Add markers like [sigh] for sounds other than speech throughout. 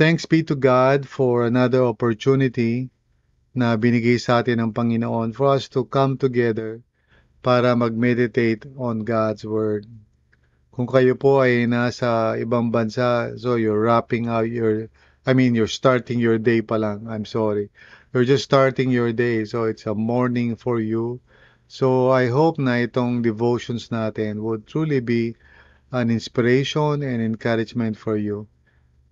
Thanks be to God for another opportunity na binigay sa atin ng Panginoon for us to come together para mag-meditate on God's Word. Kung kayo po ay nasa ibang bansa, so you're wrapping out your, I mean, you're starting your day pa lang. I'm sorry. You're just starting your day, so it's a morning for you. So I hope na itong devotions natin would truly be an inspiration and encouragement for you.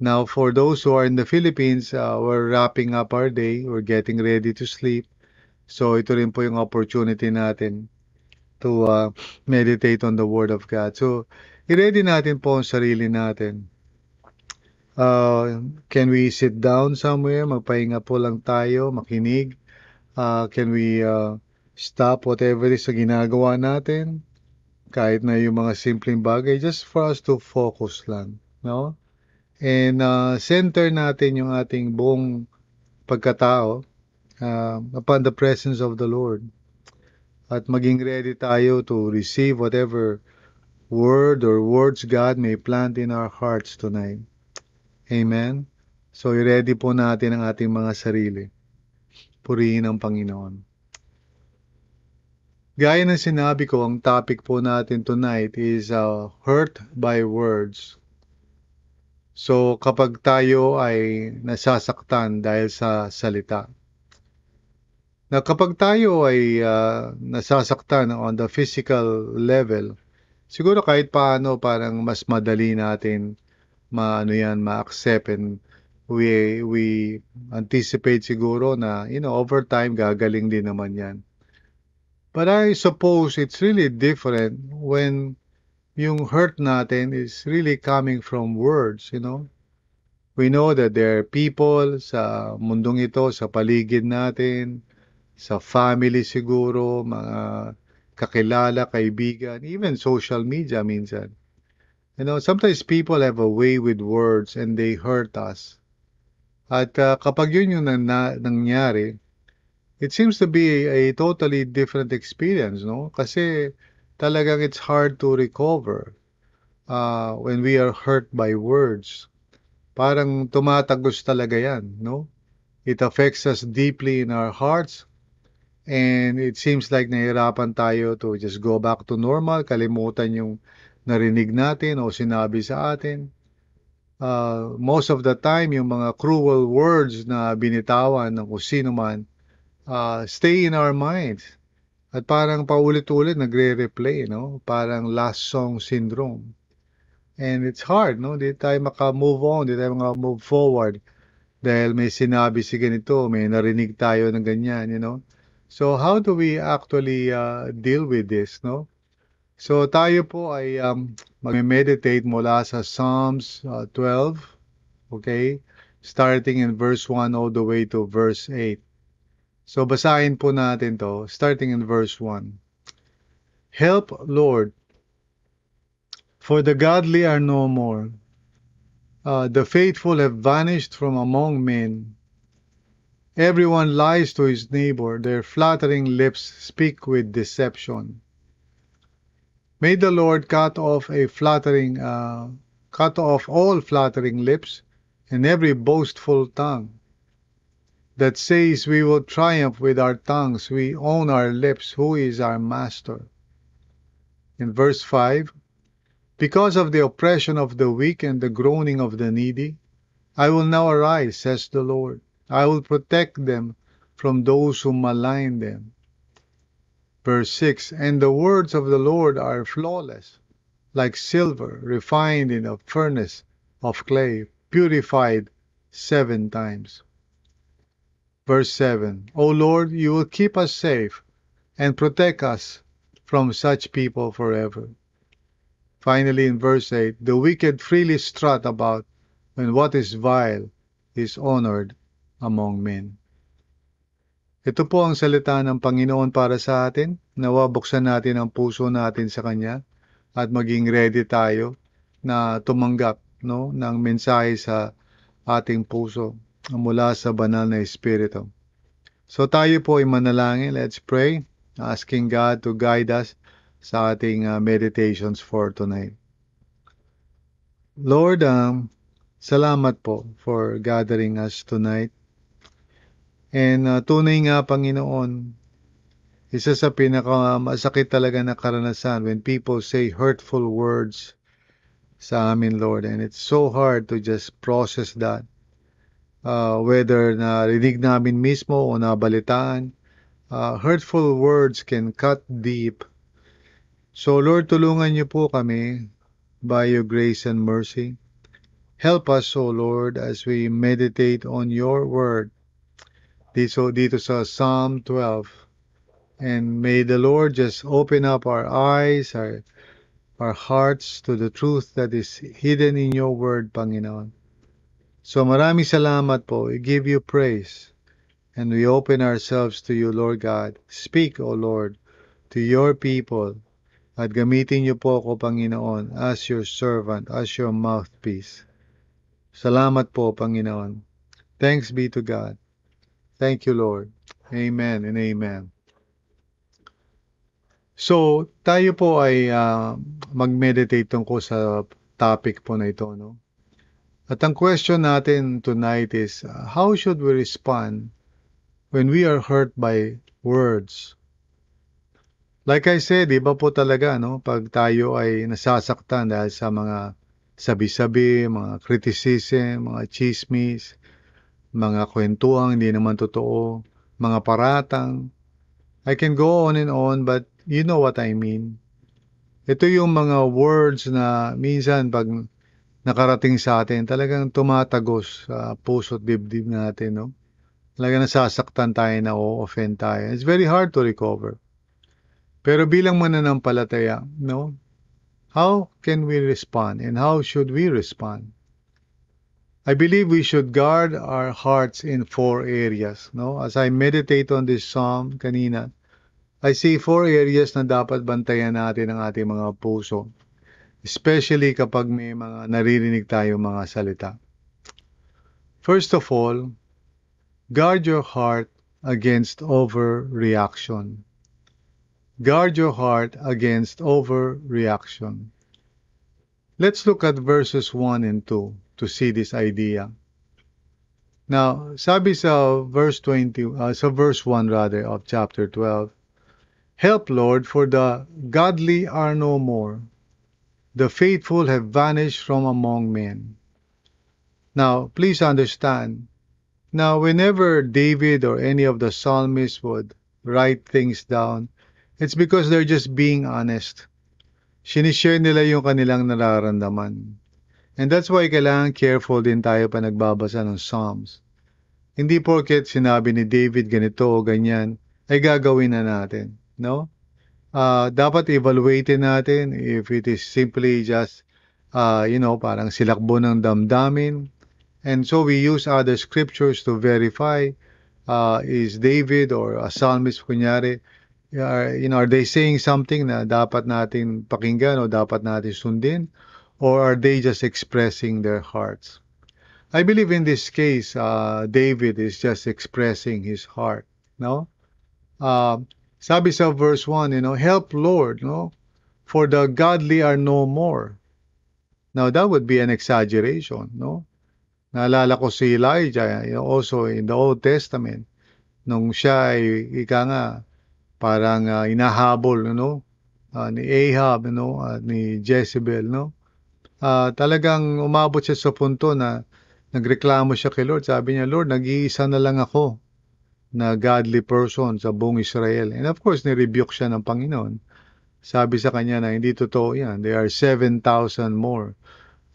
Now, for those who are in the Philippines, uh, we're wrapping up our day. We're getting ready to sleep. So, ito rin po yung opportunity natin to uh, meditate on the Word of God. So, i-ready natin po ang sarili natin. Uh, can we sit down somewhere? Magpahinga po lang tayo, makinig. Uh, can we uh, stop whatever is ginagawa natin? Kahit na yung mga simpleng bagay, just for us to focus lang. No? and uh, center natin yung ating buong pagkatao uh, upon the presence of the Lord. At maging ready tayo to receive whatever word or words God may plant in our hearts tonight. Amen? So, i-ready po natin ang ating mga sarili. Purihin ang Panginoon. Gaya ng sinabi ko, ang topic po natin tonight is uh, Hurt by Words So kapag tayo ay nasasaktan dahil sa salita, na kapag tayo ay uh, nasasaktan on the physical level, siguro kahit paano parang mas madali natin maano yan, ma-accept and we we anticipate siguro na you know over time gagaling din naman yan. But I suppose it's really different when yung hurt natin is really coming from words, you know. We know that there are people sa mundong ito, sa paligid natin, sa family siguro, mga kakilala, kaibigan, even social media minsan. You know, sometimes people have a way with words and they hurt us. At uh, kapag yun yung na- nangyari, it seems to be a, a totally different experience, no? Kasi talagang it's hard to recover uh, when we are hurt by words. Parang tumatagos talaga yan, no? It affects us deeply in our hearts and it seems like nahirapan tayo to just go back to normal, kalimutan yung narinig natin o sinabi sa atin. Uh, most of the time, yung mga cruel words na binitawan ng kung sino man, uh, stay in our minds at parang paulit-ulit nagre-replay, no? Parang last song syndrome. And it's hard, no? Di tayo maka-move on, di tayo maka-move forward. Dahil may sinabi si ganito, may narinig tayo ng ganyan, you know? So how do we actually uh, deal with this, no? So tayo po ay um, mag-meditate mula sa Psalms uh, 12, okay? Starting in verse 1 all the way to verse 8. So basahin po natin to starting in verse 1. Help, Lord, for the godly are no more. Uh, the faithful have vanished from among men. Everyone lies to his neighbor. Their flattering lips speak with deception. May the Lord cut off a flattering, uh, cut off all flattering lips and every boastful tongue that says we will triumph with our tongues, we own our lips, who is our master. In verse 5, because of the oppression of the weak and the groaning of the needy, I will now arise, says the Lord. I will protect them from those who malign them. Verse 6 And the words of the Lord are flawless, like silver refined in a furnace of clay, purified seven times. Verse 7 O Lord, you will keep us safe and protect us from such people forever. Finally, in verse 8, the wicked freely strut about and what is vile is honored among men. Ito po ang salita ng Panginoon para sa atin. Nawa buksan natin ang puso natin sa Kanya at maging ready tayo na tumanggap no, ng mensahe sa ating puso mula sa banal na Espiritu. So tayo po ay manalangin. Let's pray, asking God to guide us sa ating uh, meditations for tonight. Lord, um, salamat po for gathering us tonight. And uh, tunay nga, Panginoon, isa sa pinakamasakit talaga na karanasan when people say hurtful words sa amin, Lord. And it's so hard to just process that uh, whether narinig namin mismo o nabalitaan, uh, hurtful words can cut deep. So Lord, tulungan niyo po kami by your grace and mercy. Help us, O Lord, as we meditate on your word. Dito, dito sa Psalm 12. And may the Lord just open up our eyes, our, our hearts to the truth that is hidden in your word, Panginoon. So marami salamat po. We give you praise. And we open ourselves to you, Lord God. Speak, O Lord, to your people. At gamitin niyo po ako, Panginoon, as your servant, as your mouthpiece. Salamat po, Panginoon. Thanks be to God. Thank you, Lord. Amen and amen. So, tayo po ay uh, mag-meditate tungkol sa topic po na ito. No? At ang question natin tonight is, uh, how should we respond when we are hurt by words? Like I said, iba po talaga, no? Pag tayo ay nasasaktan dahil sa mga sabi-sabi, mga criticism, mga chismis, mga kwentuang hindi naman totoo, mga paratang. I can go on and on, but you know what I mean. Ito yung mga words na minsan pag nakarating sa atin, talagang tumatagos sa puso at dibdib natin, no? Talagang nasasaktan tayo na o-offend tayo. It's very hard to recover. Pero bilang mananampalataya, no? How can we respond and how should we respond? I believe we should guard our hearts in four areas, no? As I meditate on this psalm kanina, I see four areas na dapat bantayan natin ang ating mga puso. Especially kapag may mga naririnig tayo mga salita. First of all, guard your heart against overreaction. Guard your heart against overreaction. Let's look at verses 1 and 2 to see this idea. Now, sabi sa verse 20, uh, sa verse 1 rather of chapter 12, Help, Lord, for the godly are no more, the faithful have vanished from among men. Now, please understand. Now, whenever David or any of the psalmists would write things down, it's because they're just being honest. Sinishare nila yung kanilang nararamdaman. And that's why kailangan careful din tayo pa nagbabasa ng Psalms. Hindi porket sinabi ni David ganito o ganyan, ay gagawin na natin. No? uh, dapat evaluate natin if it is simply just, uh, you know, parang silakbo ng damdamin. And so we use other scriptures to verify uh, is David or a psalmist, kunyari, are, you know, are they saying something na dapat natin pakinggan o dapat natin sundin? Or are they just expressing their hearts? I believe in this case, uh, David is just expressing his heart. No? Uh, sabi sa verse 1, you know, help Lord, no? For the godly are no more. Now that would be an exaggeration, no? Naalala ko si Elijah, you know, also in the Old Testament, nung siya ay ika nga parang uh, inahabol, no? uh, ni Ahab, no? at uh, ni Jezebel, no? Uh, talagang umabot siya sa punto na nagreklamo siya kay Lord. Sabi niya, Lord, nag-iisa na lang ako na godly person sa buong Israel. And of course, nirebuke siya ng Panginoon. Sabi sa kanya na hindi totoo yan. There are 7,000 more.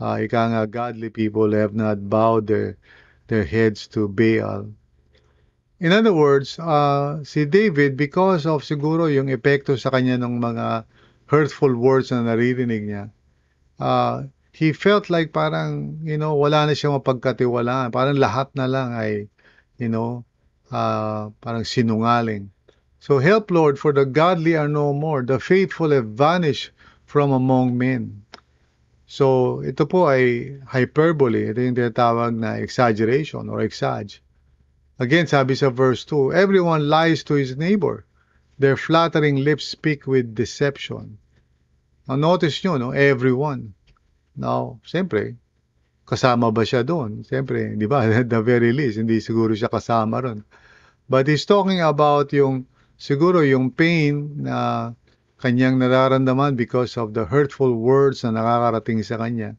Uh, ika nga, godly people have not bowed their, their heads to Baal. In other words, uh, si David, because of siguro yung epekto sa kanya ng mga hurtful words na naririnig niya, uh, he felt like parang, you know, wala na siyang mapagkatiwalaan. Parang lahat na lang ay, you know, uh, parang sinungaling. So help, Lord, for the godly are no more. The faithful have vanished from among men. So ito po ay hyperbole. Ito yung tinatawag na exaggeration or exage. Again, sabi sa verse 2, Everyone lies to his neighbor. Their flattering lips speak with deception. Now, notice nyo, no? everyone. Now, siyempre, kasama ba siya doon? Siyempre, di ba? [laughs] At the very least, hindi siguro siya kasama ron. But he's talking about yung, siguro yung pain na kanyang nararamdaman because of the hurtful words na nakakarating sa kanya.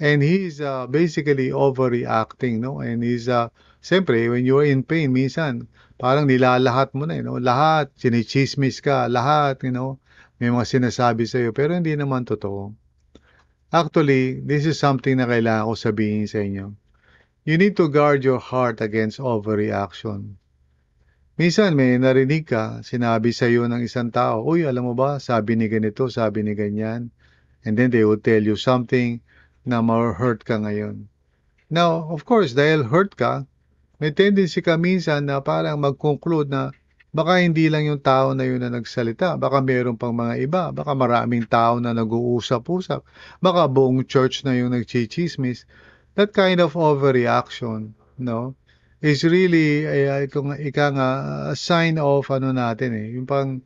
And he's uh, basically overreacting, no? And he's, uh, siyempre, when you're in pain, minsan, parang nilalahat mo na, you know? Lahat, chinichismis ka, lahat, you know? May mga sinasabi sa'yo, pero hindi naman totoo. Actually, this is something na kailangan ko sabihin sa inyo. You need to guard your heart against overreaction. Minsan may narinig ka, sinabi sa iyo ng isang tao, Uy, alam mo ba, sabi ni ganito, sabi ni ganyan. And then they will tell you something na ma-hurt ka ngayon. Now, of course, dahil hurt ka, may tendency ka minsan na parang mag-conclude na, Baka hindi lang yung tao na yun na nagsalita, baka meron pang mga iba, baka maraming tao na nag-uusap-usap, baka buong church na yung nagchichismis. That kind of overreaction, no? is really uh, eh, ah, kung ika nga a ah, sign of ano natin eh yung pang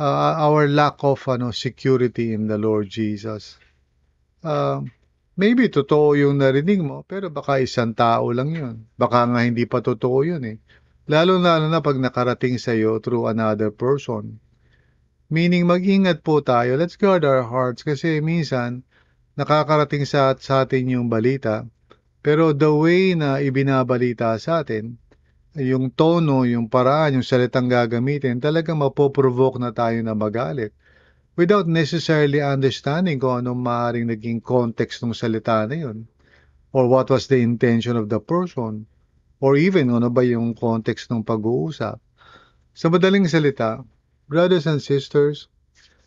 uh, our lack of ano security in the Lord Jesus. Uh, maybe totoo yung narinig mo pero baka isang tao lang yun. Baka nga hindi pa totoo yun eh lalo-lalo na pag nakarating sa iyo through another person. Meaning, mag-ingat po tayo. Let's guard our hearts kasi minsan, nakakarating sa, sa atin yung balita. Pero the way na ibinabalita sa atin, yung tono, yung paraan, yung salitang gagamitin, talagang mapoprovoke na tayo na magalit without necessarily understanding kung anong maaaring naging context ng salita na yun or what was the intention of the person or even ano ba yung context ng pag-uusap. Sa madaling salita, brothers and sisters,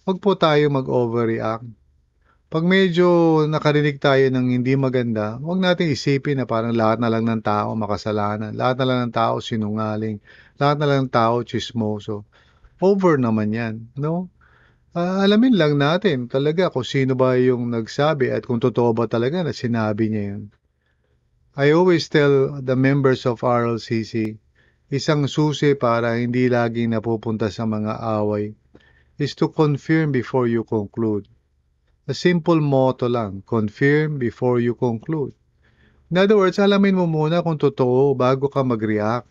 huwag po tayo mag-overreact. Pag medyo nakarinig tayo ng hindi maganda, huwag natin isipin na parang lahat na lang ng tao makasalanan, lahat na lang ng tao sinungaling, lahat na lang ng tao chismoso. Over naman yan, no? uh, alamin lang natin talaga kung sino ba yung nagsabi at kung totoo ba talaga na sinabi niya yun. I always tell the members of RLCC, isang susi para hindi laging napupunta sa mga away is to confirm before you conclude. A simple motto lang, confirm before you conclude. In other words, alamin mo muna kung totoo bago ka mag-react.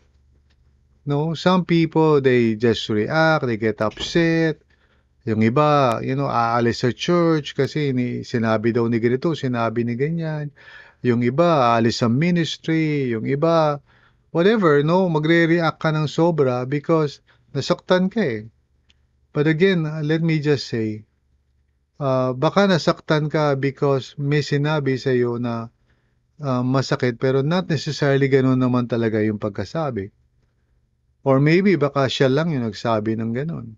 No, some people they just react, they get upset. Yung iba, you know, aalis sa church kasi ni, sinabi daw ni ganito, sinabi ni ganyan. Yung iba, alis sa ministry. Yung iba, whatever, no? Magre-react ka ng sobra because nasaktan ka eh. But again, let me just say, uh, baka nasaktan ka because may sinabi sa iyo na uh, masakit pero not necessarily ganun naman talaga yung pagkasabi. Or maybe baka siya lang yung nagsabi ng ganun.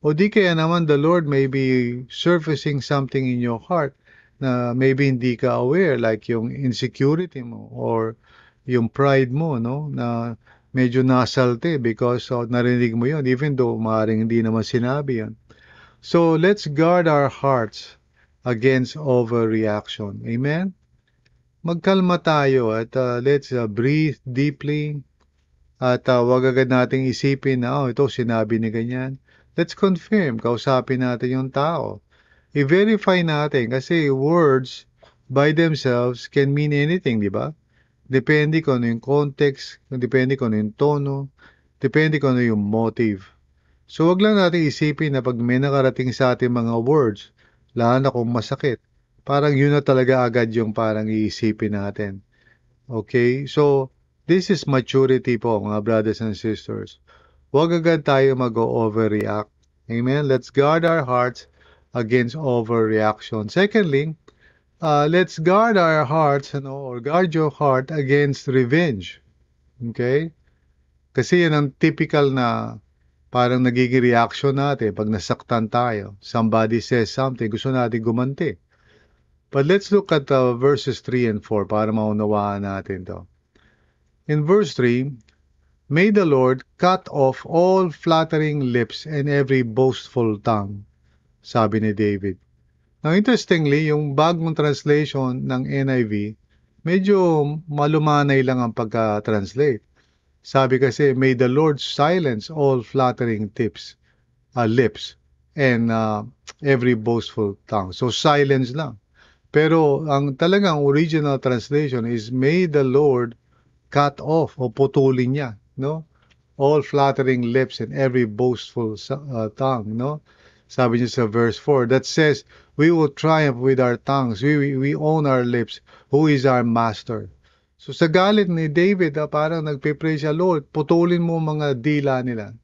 O di kaya naman the Lord may be surfacing something in your heart na maybe hindi ka aware like yung insecurity mo or yung pride mo no na medyo nasalte because so, narinig mo yon even though maaring hindi naman sinabi yon so let's guard our hearts against overreaction amen magkalma tayo at uh, let's uh, breathe deeply at uh, wag agad nating isipin na oh ito sinabi ni ganyan let's confirm kausapin natin yung tao i-verify natin kasi words by themselves can mean anything, di ba? Depende ko ano yung context, depende ko ano yung tono, depende ko ano yung motive. So wag lang natin isipin na pag may nakarating sa ating mga words, lahat akong masakit. Parang yun na talaga agad yung parang iisipin natin. Okay? So, this is maturity po, mga brothers and sisters. Huwag agad tayo mag-overreact. Amen? Let's guard our hearts against overreaction. Secondly, uh, let's guard our hearts, ano, or guard your heart against revenge. Okay? Kasi yan ang typical na parang nagiging reaction natin pag nasaktan tayo. Somebody says something, gusto natin gumanti. But let's look at uh, verses 3 and 4 para maunawaan natin to. In verse 3, May the Lord cut off all flattering lips and every boastful tongue sabi ni David. Now interestingly, yung bagong translation ng NIV, medyo malumanay lang ang pagka-translate. Sabi kasi, may the Lord silence all flattering tips, uh, lips and uh, every boastful tongue. So silence lang. Pero ang talagang original translation is may the Lord cut off o putulin niya, no? All flattering lips and every boastful uh, tongue, no? sabi niya sa verse 4, that says, we will triumph with our tongues, we, we, we own our lips, who is our master. So sa galit ni David, ah, parang nagpe-pray siya, Lord, putulin mo mga dila nila.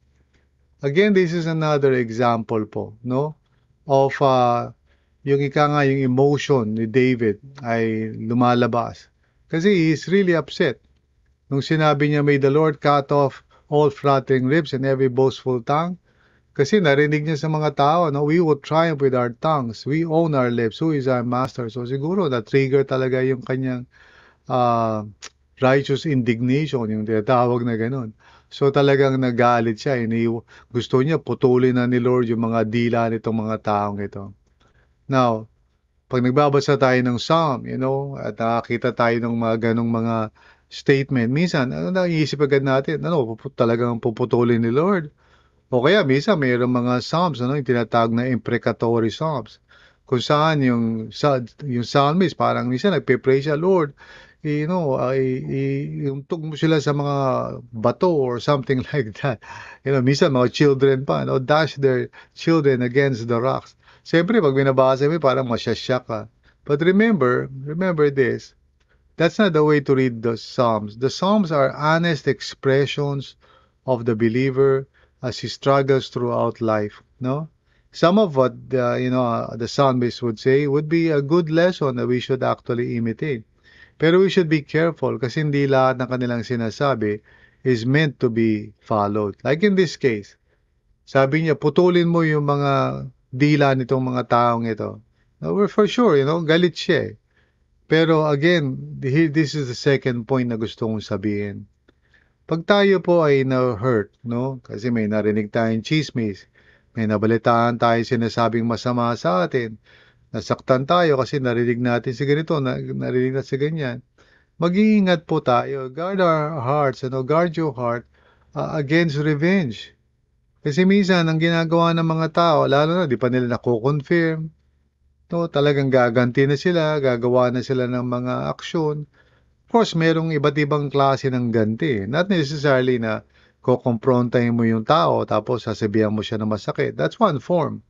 Again, this is another example po, no? Of uh, yung ika nga, yung emotion ni David ay lumalabas. Kasi he is really upset. Nung sinabi niya, may the Lord cut off all flattering lips and every boastful tongue, kasi narinig niya sa mga tao, no? we will triumph with our tongues, we own our lips, who is our master? So siguro na-trigger talaga yung kanyang uh, righteous indignation, yung tinatawag na ganun. So talagang nagalit siya, ini gusto niya putulin na ni Lord yung mga dila nitong mga taong ito. Now, pag nagbabasa tayo ng psalm, you know, at nakakita tayo ng mga ganong mga statement, minsan, ano na, iisip agad natin, ano, talagang puputulin ni Lord o kaya misa mayroong mga psalms ano, yung tinatawag na imprecatory psalms kung saan yung yung psalmist parang minsan nagpe-pray siya Lord eh, you know ay yung eh, tug mo sila sa mga bato or something [laughs] like that you know misa mga children pa no dash their children against the rocks Siyempre, pag binabasa mo, parang masyasyak ka. But remember, remember this, that's not the way to read the Psalms. The Psalms are honest expressions of the believer as he struggles throughout life, no? Some of what, uh, you know, uh, the psalmist would say would be a good lesson that we should actually imitate. Pero we should be careful kasi hindi lahat ng kanilang sinasabi is meant to be followed. Like in this case, sabi niya, putulin mo yung mga dila nitong mga taong ito. Now, we're for sure, you know, galit siya eh. Pero again, this is the second point na gusto kong sabihin. Pag tayo po ay na-hurt, no? Kasi may narinig tayong chismis, may nabalitaan tayo sinasabing masama sa atin, nasaktan tayo kasi narinig natin si ganito, narinig natin si ganyan. Mag-iingat po tayo. Guard our hearts, ano? Guard your heart uh, against revenge. Kasi minsan, ang ginagawa ng mga tao, lalo na di pa nila nako-confirm, no, talagang gaganti na sila, gagawa na sila ng mga aksyon Of course, merong iba't ibang klase ng ganti. Eh. Not necessarily na kukomprontahin mo yung tao tapos sasabihan mo siya na masakit. That's one form.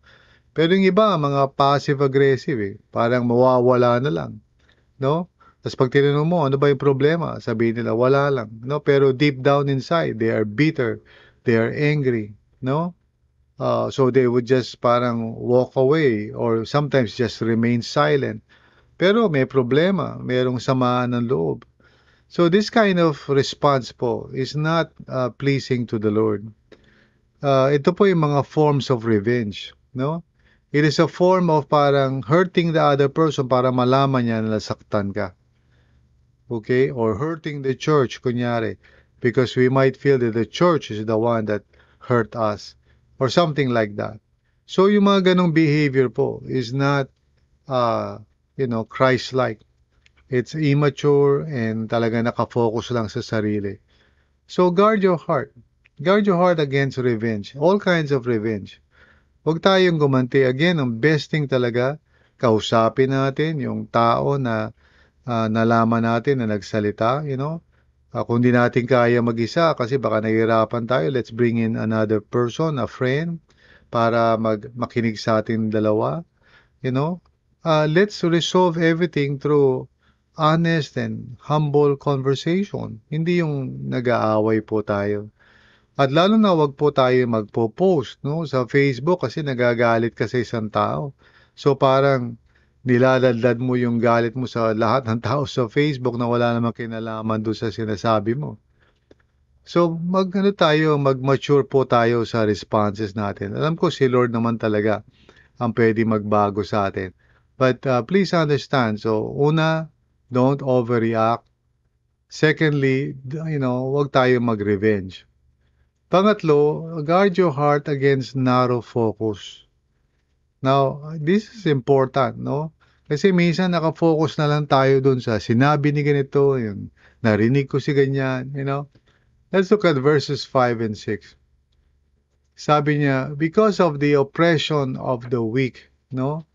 Pero yung iba, mga passive-aggressive eh. Parang mawawala na lang. No? Tapos pag tinanong mo, ano ba yung problema? Sabihin nila, wala lang. No? Pero deep down inside, they are bitter. They are angry. No? Uh, so they would just parang walk away or sometimes just remain silent pero may problema, mayroong samaan ng loob. So this kind of response po is not uh, pleasing to the Lord. Uh, ito po yung mga forms of revenge, no? It is a form of parang hurting the other person para malaman niya na nasaktan ka. Okay? Or hurting the church, kunyari. Because we might feel that the church is the one that hurt us. Or something like that. So yung mga ganong behavior po is not uh, you know, Christ-like. It's immature and talaga nakafocus lang sa sarili. So guard your heart. Guard your heart against revenge. All kinds of revenge. Huwag tayong gumanti. Again, ang best thing talaga, kausapin natin yung tao na uh, nalaman natin na nagsalita, you know. Uh, kung di natin kaya mag-isa kasi baka nahihirapan tayo, let's bring in another person, a friend, para mag makinig sa ating dalawa. You know, uh, let's resolve everything through honest and humble conversation. Hindi yung nag-aaway po tayo. At lalo na wag po tayo magpo-post no, sa Facebook kasi nagagalit kasi isang tao. So parang nilaladlad mo yung galit mo sa lahat ng tao sa Facebook na wala namang kinalaman doon sa sinasabi mo. So mag ano tayo, mag-mature po tayo sa responses natin. Alam ko si Lord naman talaga ang pwede magbago sa atin. But uh, please understand, so una, don't overreact. Secondly, you know, wag tayo mag-revenge. Pangatlo, guard your heart against narrow focus. Now, this is important, no? Kasi minsan nakafocus na lang tayo dun sa sinabi ni ganito, yun, narinig ko si ganyan, you know? Let's look at verses 5 and 6. Sabi niya, because of the oppression of the weak, no?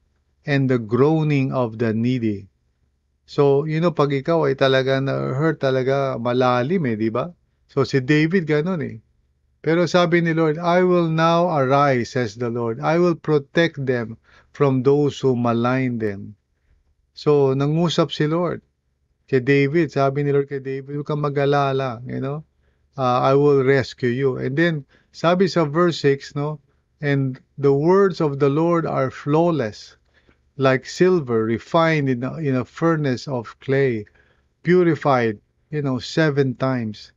and the groaning of the needy. So, you know, pag ikaw ay talaga na-hurt, talaga malalim eh, di ba? So, si David ganun eh. Pero sabi ni Lord, I will now arise, says the Lord. I will protect them from those who malign them. So, nangusap si Lord. Kay David, sabi ni Lord kay David, huwag kang mag-alala, you know. Uh, I will rescue you. And then, sabi sa verse 6, no, and the words of the Lord are flawless like silver refined in a, in a furnace of clay, purified, you know, seven times.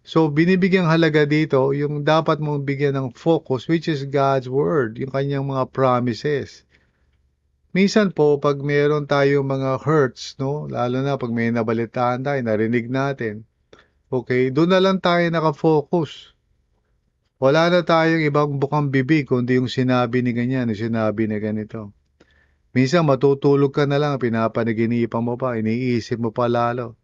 So, binibigyang halaga dito yung dapat mong bigyan ng focus, which is God's Word, yung kanyang mga promises. Minsan po, pag meron tayong mga hurts, no? lalo na pag may nabalitaan tayo, narinig natin, okay, doon na lang tayo nakafocus. Wala na tayong ibang bukang bibig, kundi yung sinabi ni ganyan, yung sinabi na ganito. Minsan matutulog ka na lang, pinapanaginipan mo pa, iniisip mo pa lalo.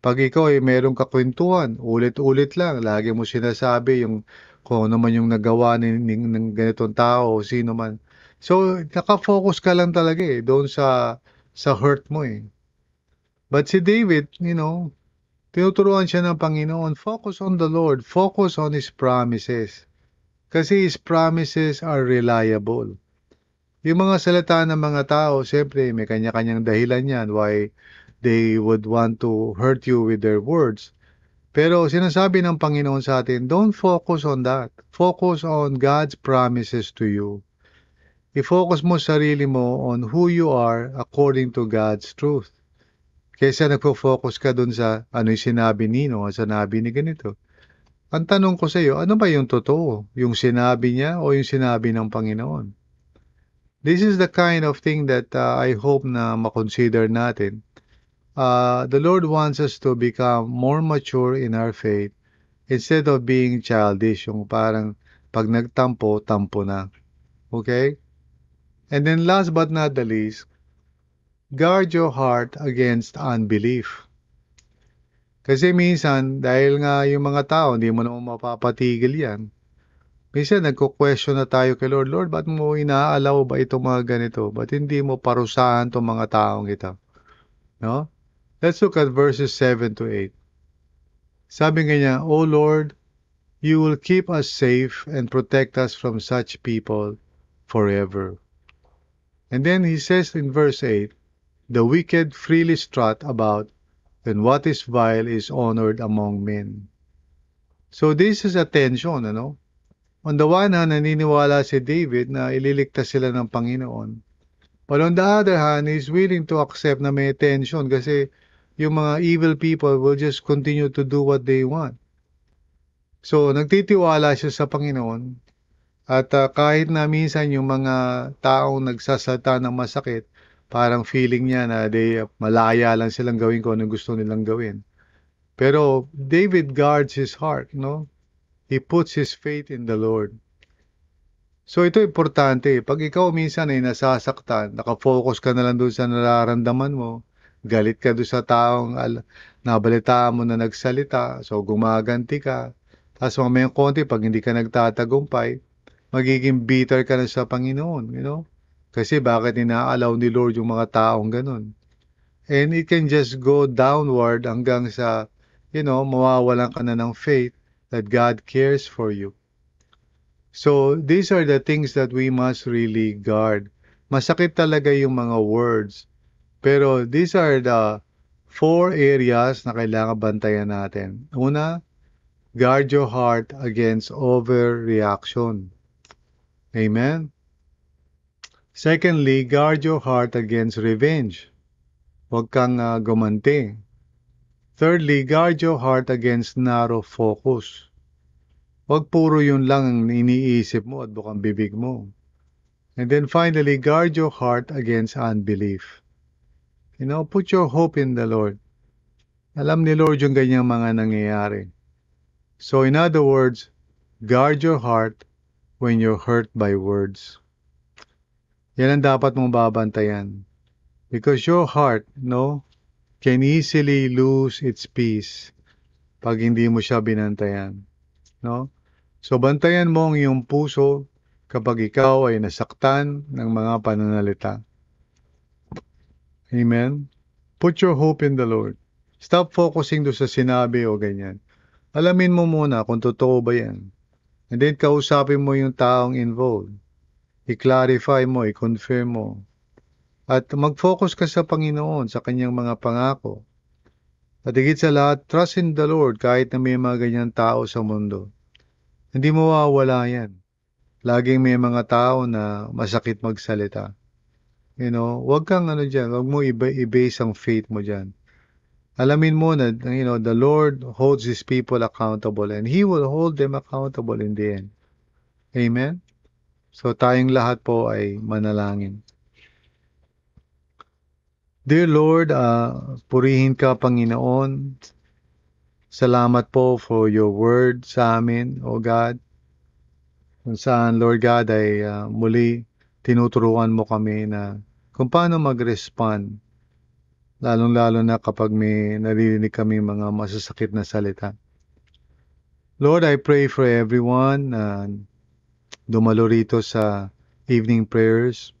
Pag ikaw ay merong kakwentuhan, ulit-ulit lang, lagi mo sinasabi yung kung ano man yung nagawa ng, ng, ng ganitong tao o sino man. So, nakafocus ka lang talaga eh, doon sa, sa hurt mo eh. But si David, you know, tinuturuan siya ng Panginoon, focus on the Lord, focus on His promises. Kasi His promises are reliable. Yung mga salita ng mga tao, siyempre may kanya-kanyang dahilan yan why they would want to hurt you with their words. Pero sinasabi ng Panginoon sa atin, don't focus on that. Focus on God's promises to you. I-focus mo sarili mo on who you are according to God's truth. Kaysa nagpo-focus ka dun sa ano'y sinabi nino, sinabi ni ganito. Ang tanong ko sa iyo, ano ba yung totoo? Yung sinabi niya o yung sinabi ng Panginoon? This is the kind of thing that uh, I hope na makonsider natin. Uh, the Lord wants us to become more mature in our faith instead of being childish, yung parang pag nagtampo, tampo na. Okay? And then last but not the least, guard your heart against unbelief. Kasi minsan, dahil nga yung mga tao, hindi mo naman mapapatigil yan. Minsan nagko-question na tayo kay Lord, Lord, ba't mo inaalaw ba itong mga ganito? Ba't hindi mo parusahan itong mga taong ito? No? Let's look at verses 7 to 8. Sabi nga niya, O Lord, you will keep us safe and protect us from such people forever. And then he says in verse 8, The wicked freely strut about, and what is vile is honored among men. So this is a tension, ano? On the one hand, naniniwala si David na ililigtas sila ng Panginoon. But on the other hand, he's willing to accept na may tension kasi yung mga evil people will just continue to do what they want. So, nagtitiwala siya sa Panginoon at uh, kahit na minsan yung mga taong nagsasalta ng masakit, parang feeling niya na they, uh, malaya lang silang gawin kung anong gusto nilang gawin. Pero David guards his heart, no? He puts his faith in the Lord. So ito importante. Pag ikaw minsan ay nasasaktan, nakafocus ka na lang doon sa nararamdaman mo, galit ka doon sa taong nabalita mo na nagsalita, so gumaganti ka. Tapos mamayang konti, pag hindi ka nagtatagumpay, magiging bitter ka na sa Panginoon. You know? Kasi bakit inaalaw ni Lord yung mga taong ganun? And it can just go downward hanggang sa, you know, mawawalan ka na ng faith that God cares for you. So, these are the things that we must really guard. Masakit talaga yung mga words. Pero these are the four areas na kailangan bantayan natin. Una, guard your heart against overreaction. Amen? Secondly, guard your heart against revenge. Huwag kang uh, ah, gumanti. Thirdly, guard your heart against narrow focus. Huwag puro yun lang ang iniisip mo at bukang bibig mo. And then finally, guard your heart against unbelief. You know, put your hope in the Lord. Alam ni Lord yung ganyang mga nangyayari. So in other words, guard your heart when you're hurt by words. Yan ang dapat mong babantayan. Because your heart, no, can easily lose its peace pag hindi mo siya binantayan. No? So bantayan mo ang iyong puso kapag ikaw ay nasaktan ng mga pananalita. Amen? Put your hope in the Lord. Stop focusing do sa sinabi o ganyan. Alamin mo muna kung totoo ba yan. And then kausapin mo yung taong involved. I-clarify mo, i-confirm mo. At mag-focus ka sa Panginoon, sa kanyang mga pangako. At higit sa lahat, trust in the Lord kahit na may mga ganyan tao sa mundo. Hindi mawawala yan. Laging may mga tao na masakit magsalita. You know, wag kang ano dyan, wag mo i-base ang faith mo dyan. Alamin mo na, you know, the Lord holds His people accountable and He will hold them accountable in the end. Amen? So tayong lahat po ay manalangin. Dear Lord, uh, purihin ka Panginoon. Salamat po for your word sa amin, O God. Kung saan, Lord God, ay uh, muli tinuturuan mo kami na kung paano mag-respond. Lalong-lalo na kapag may naririnig kami mga masasakit na salita. Lord, I pray for everyone na uh, dumalo rito sa evening prayers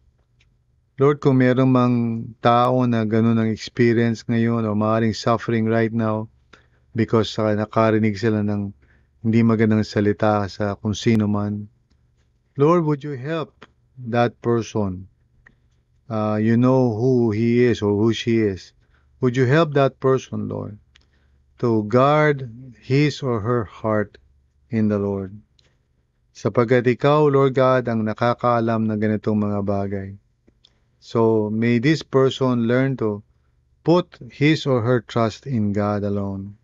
Lord, kung merong mang tao na ganun ang experience ngayon o maaaring suffering right now because uh, nakarinig sila ng hindi magandang salita sa kung sino man, Lord, would you help that person? Uh, you know who he is or who she is. Would you help that person, Lord, to guard his or her heart in the Lord? Sapagkat ikaw, Lord God, ang nakakaalam ng ganitong mga bagay. So may this person learn to put his or her trust in God alone.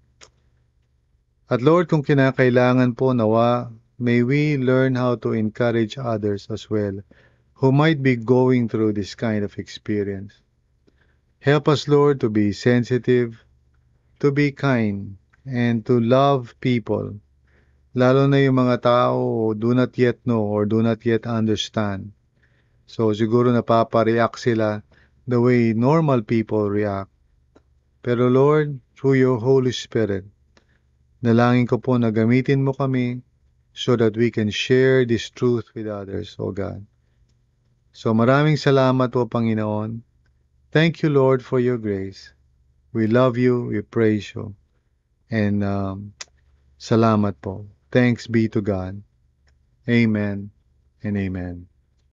At Lord, kung kinakailangan po nawa, may we learn how to encourage others as well who might be going through this kind of experience. Help us, Lord, to be sensitive, to be kind, and to love people, lalo na yung mga tao who do not yet know or do not yet understand So siguro napapa-react sila the way normal people react. Pero Lord, through your Holy Spirit, nalangin ko po na gamitin mo kami so that we can share this truth with others, O God. So maraming salamat po, Panginoon. Thank you, Lord, for your grace. We love you, we praise you. And um, salamat po. Thanks be to God. Amen and amen.